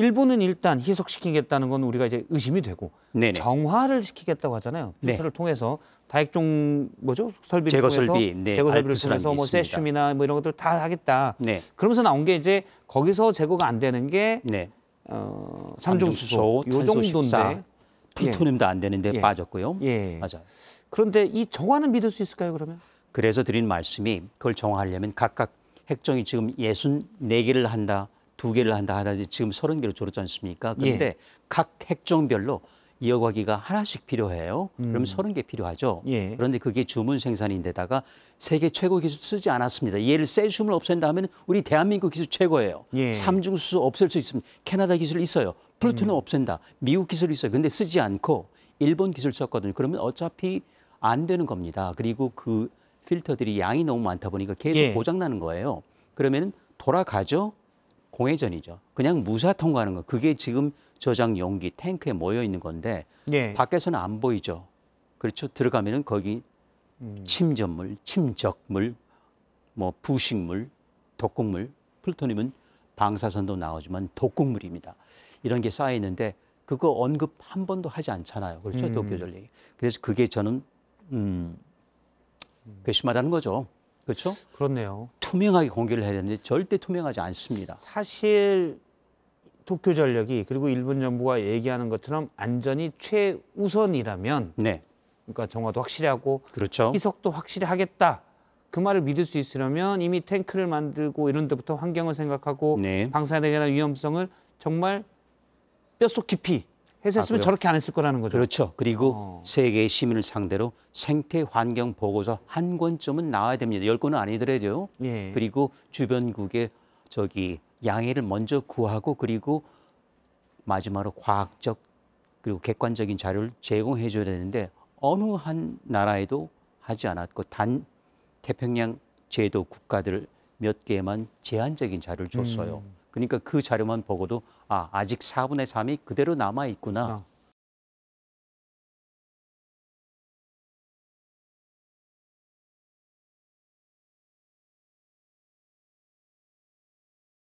일본은 일단 희석시키겠다는 건 우리가 이제 의심이 되고 네네. 정화를 시키겠다고 하잖아요. 네. 필터를 네. 통해서 다액종 뭐죠 설비 제거 설비, 네. 제거 설비를 통해서 뭐 세슘이나 뭐 이런 것들 다 하겠다. 네. 그러면서 나온 게 이제 거기서 제거가 안 되는 게 네. 어, 삼중수소, 요 정도인데 플루토늄도 안 되는데 예. 예. 빠졌고요. 예. 맞아 그런데 이 정화는 믿을 수 있을까요 그러면? 그래서 드린 말씀이 그걸 정화하려면 각각 핵종이 지금 예순 네개를 한다 두 개를 한다 하다지 지금 서른 개로 줄었지 않습니까? 예. 그런데 예. 각 핵종별로 이어가기가 하나씩 필요해요. 음. 그럼 서른 개 필요하죠. 예. 그런데 그게 주문 생산인데다가 세계 최고 기술 쓰지 않았습니다. 예를 세슘을 없앤다 하면 우리 대한민국 기술 최고예요. 예. 삼중수소 없앨 수 있습니다. 캐나다 기술 있어요. 플루토는 음. 없앤다. 미국 기술 있어요. 근데 쓰지 않고 일본 기술 썼거든요. 그러면 어차피 안 되는 겁니다. 그리고 그 필터들이 양이 너무 많다 보니까 계속 예. 고장 나는 거예요. 그러면 돌아가죠. 공회전이죠. 그냥 무사 통과하는 거. 그게 지금 저장 용기 탱크에 모여 있는 건데 예. 밖에서는 안 보이죠. 그렇죠. 들어가면은 거기 음. 침전물, 침적물, 뭐 부식물, 독극물, 플루토늄은 방사선도 나오지만 독극물입니다. 이런 게 쌓여 있는데 그거 언급 한 번도 하지 않잖아요. 그렇죠. 음. 도쿄 전략이. 그래서 그게 저는 음, 괘씸하다는 거죠. 그렇죠? 그렇네요. 투명하게 공개를 해야 되는데 절대 투명하지 않습니다. 사실 도쿄 전력이 그리고 일본 정부가 얘기하는 것처럼 안전이 최우선이라면 네. 그러니까 정화도 확실히 하고 그렇죠. 희석도 확실히 하겠다. 그 말을 믿을 수 있으려면 이미 탱크를 만들고 이런 데부터 환경을 생각하고 네. 방사능이나 위험성을 정말 뼛속 깊이 했었으면 아, 저렇게 안 했을 거라는 거죠. 그렇죠. 그리고 어. 세계 시민을 상대로 생태 환경 보고서 한 권쯤은 나와야 됩니다. 열 권은 아니더라도요. 예. 그리고 주변국의 저기 양해를 먼저 구하고 그리고 마지막으로 과학적 그리고 객관적인 자료를 제공해 줘야 되는데 어느 한 나라에도 하지 않았고 단 태평양 제도 국가들 몇 개만 제한적인 자료를 줬어요. 음. 그러니까 그 자료만 보고도 아, 아직 4분의 3이 그대로 남아 있구나. 어.